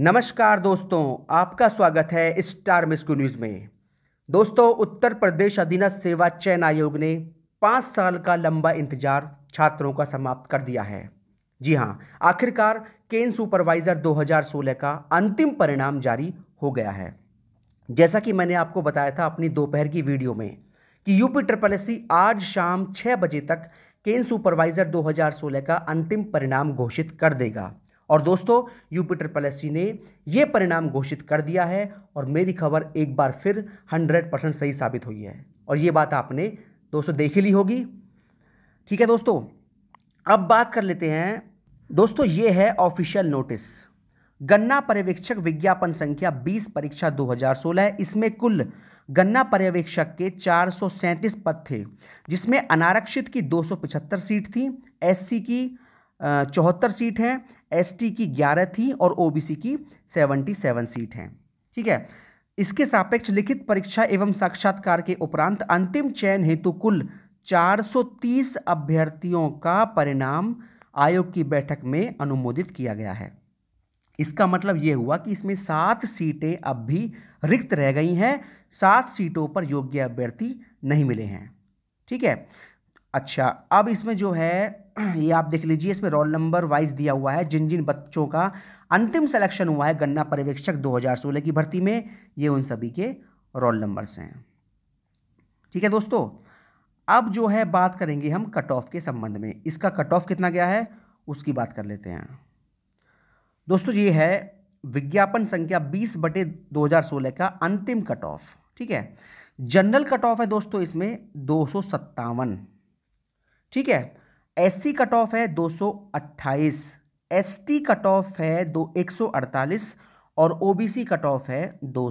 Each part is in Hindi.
नमस्कार दोस्तों आपका स्वागत है स्टार मिस्को न्यूज़ में दोस्तों उत्तर प्रदेश अधीनस्थ सेवा चयन आयोग ने पाँच साल का लंबा इंतजार छात्रों का समाप्त कर दिया है जी हाँ आखिरकार केन सुपरवाइज़र 2016 का अंतिम परिणाम जारी हो गया है जैसा कि मैंने आपको बताया था अपनी दोपहर की वीडियो में कि यूपी ट्रिपल एस आज शाम छः बजे तक केन सुपरवाइज़र 2016 का अंतिम परिणाम घोषित कर देगा और दोस्तों यूपिटर पलेसी ने यह परिणाम घोषित कर दिया है और मेरी खबर एक बार फिर हंड्रेड परसेंट सही साबित हुई है और ये बात आपने दोस्तों देख ली होगी ठीक है दोस्तों अब बात कर लेते हैं दोस्तों ये है ऑफिशियल नोटिस गन्ना पर्यवेक्षक विज्ञापन संख्या 20 परीक्षा 2016 इसमें कुल गन्ना पर्यवेक्षक के चार पद थे जिसमें अनारक्षित की 275 सीट थी एससी की चौहत्तर सीट हैं एसटी की ग्यारह थी और ओबीसी की सेवेंटी सेवन सीट हैं ठीक है इसके सापेक्ष लिखित परीक्षा एवं साक्षात्कार के उपरांत अंतिम चयन हेतु कुल 430 अभ्यर्थियों का परिणाम आयोग की बैठक में अनुमोदित किया गया है इसका मतलब ये हुआ कि इसमें सात सीटें अब भी रिक्त रह गई हैं सात सीटों पर योग्य अभ्यर्थी नहीं मिले हैं ठीक है अच्छा अब इसमें जो है ये आप देख लीजिए इसमें रोल नंबर वाइज दिया हुआ है जिन जिन बच्चों का अंतिम सिलेक्शन हुआ है गन्ना पर्यवेक्षक 2016 की भर्ती में ये उन सभी के रोल नंबर्स हैं ठीक है दोस्तों अब जो है बात करेंगे हम कट ऑफ के संबंध में इसका कट ऑफ कितना गया है उसकी बात कर लेते हैं दोस्तों ये है विज्ञापन संख्या 20 बटे 2016 का अंतिम कट ऑफ ठीक है जनरल कट ऑफ है दोस्तों इसमें दो सौ सत्तावन ठीक है एस सी कट ऑफ है 228 टी कट ऑफ है दो अड़तालीस और ओबीसी कट ऑफ है दो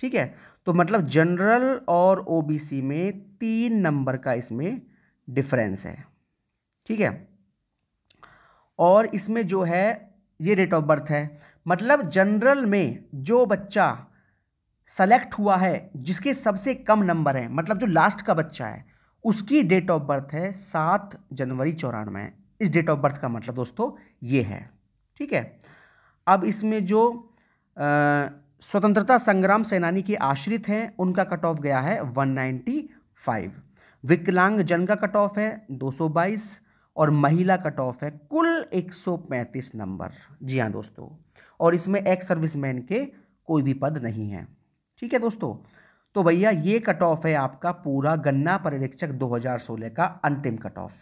ठीक है तो मतलब जनरल और ओबीसी में तीन नंबर का इसमें डिफरेंस है ठीक है और इसमें जो है ये डेट ऑफ बर्थ है मतलब जनरल में जो बच्चा सेलेक्ट हुआ है जिसके सबसे कम नंबर हैं मतलब जो लास्ट का बच्चा है उसकी डेट ऑफ बर्थ है सात जनवरी चौरानवे इस डेट ऑफ बर्थ का मतलब दोस्तों ये है ठीक है अब इसमें जो आ, स्वतंत्रता संग्राम सेनानी के आश्रित हैं उनका कट ऑफ गया है 195 विकलांग जन का कट ऑफ है 222 और महिला कट ऑफ है कुल 135 नंबर जी हाँ दोस्तों और इसमें एक्स सर्विसमैन के कोई भी पद नहीं है ठीक है दोस्तों तो भैया ये कट ऑफ है आपका पूरा गन्ना पर्यवेक्षक 2016 का अंतिम कट ऑफ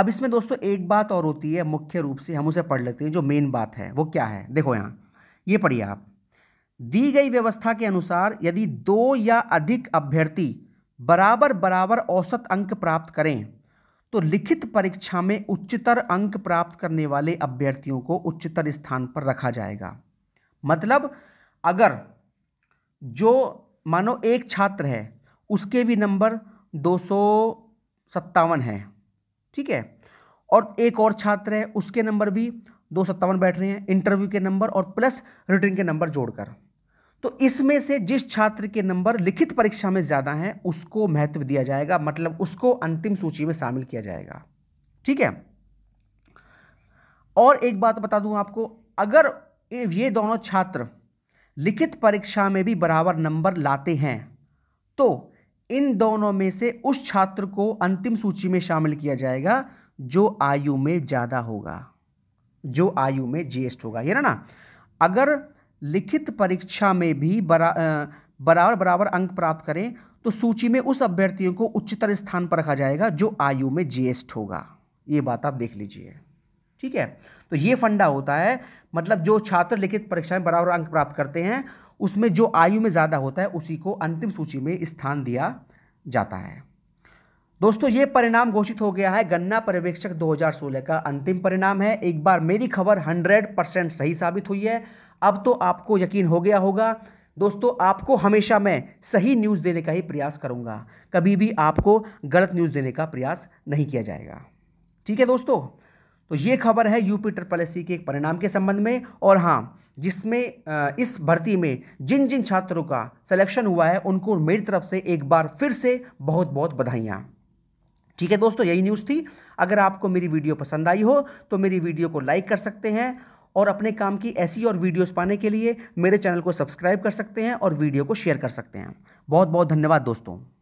अब इसमें दोस्तों एक बात और होती है मुख्य रूप से हम उसे पढ़ लेते हैं जो मेन बात है वो क्या है देखो यहाँ ये पढ़िए आप दी गई व्यवस्था के अनुसार यदि दो या अधिक अभ्यर्थी बराबर बराबर औसत अंक प्राप्त करें तो लिखित परीक्षा में उच्चतर अंक प्राप्त करने वाले अभ्यर्थियों को उच्चतर स्थान पर रखा जाएगा मतलब अगर जो मानो एक छात्र है उसके भी नंबर दो सौ सत्तावन ठीक है और एक और छात्र है उसके नंबर भी दो सत्तावन बैठ रहे हैं इंटरव्यू के नंबर और प्लस रिटर्न के नंबर जोड़कर तो इसमें से जिस छात्र के नंबर लिखित परीक्षा में ज़्यादा हैं उसको महत्व दिया जाएगा मतलब उसको अंतिम सूची में शामिल किया जाएगा ठीक है और एक बात बता दूं आपको अगर ये दोनों छात्र लिखित परीक्षा में भी बराबर नंबर लाते हैं तो इन दोनों में से उस छात्र को अंतिम सूची में शामिल किया जाएगा जो आयु में ज़्यादा होगा जो आयु में ज्येष्ठ होगा ये ना ना अगर लिखित परीक्षा में भी बरा बराबर बराबर अंक प्राप्त करें तो सूची में उस अभ्यर्थियों को उच्चतर स्थान पर रखा जाएगा जो आयु में ज्येष्ठ होगा ये बात आप देख लीजिए ठीक है तो ये फंडा होता है मतलब जो छात्र लिखित परीक्षा में बराबर अंक प्राप्त करते हैं उसमें जो आयु में ज़्यादा होता है उसी को अंतिम सूची में स्थान दिया जाता है दोस्तों ये परिणाम घोषित हो गया है गन्ना पर्यवेक्षक 2016 का अंतिम परिणाम है एक बार मेरी खबर 100 परसेंट सही साबित हुई है अब तो आपको यकीन हो गया होगा दोस्तों आपको हमेशा मैं सही न्यूज़ देने का ही प्रयास करूँगा कभी भी आपको गलत न्यूज़ देने का प्रयास नहीं किया जाएगा ठीक है दोस्तों तो ये खबर है यूपी ट्रिपल एस के एक परिणाम के संबंध में और हाँ जिसमें इस भर्ती में जिन जिन छात्रों का सिलेक्शन हुआ है उनको मेरी तरफ से एक बार फिर से बहुत बहुत बधाइयाँ ठीक है दोस्तों यही न्यूज़ थी अगर आपको मेरी वीडियो पसंद आई हो तो मेरी वीडियो को लाइक कर सकते हैं और अपने काम की ऐसी और वीडियोस पाने के लिए मेरे चैनल को सब्सक्राइब कर सकते हैं और वीडियो को शेयर कर सकते हैं बहुत बहुत धन्यवाद दोस्तों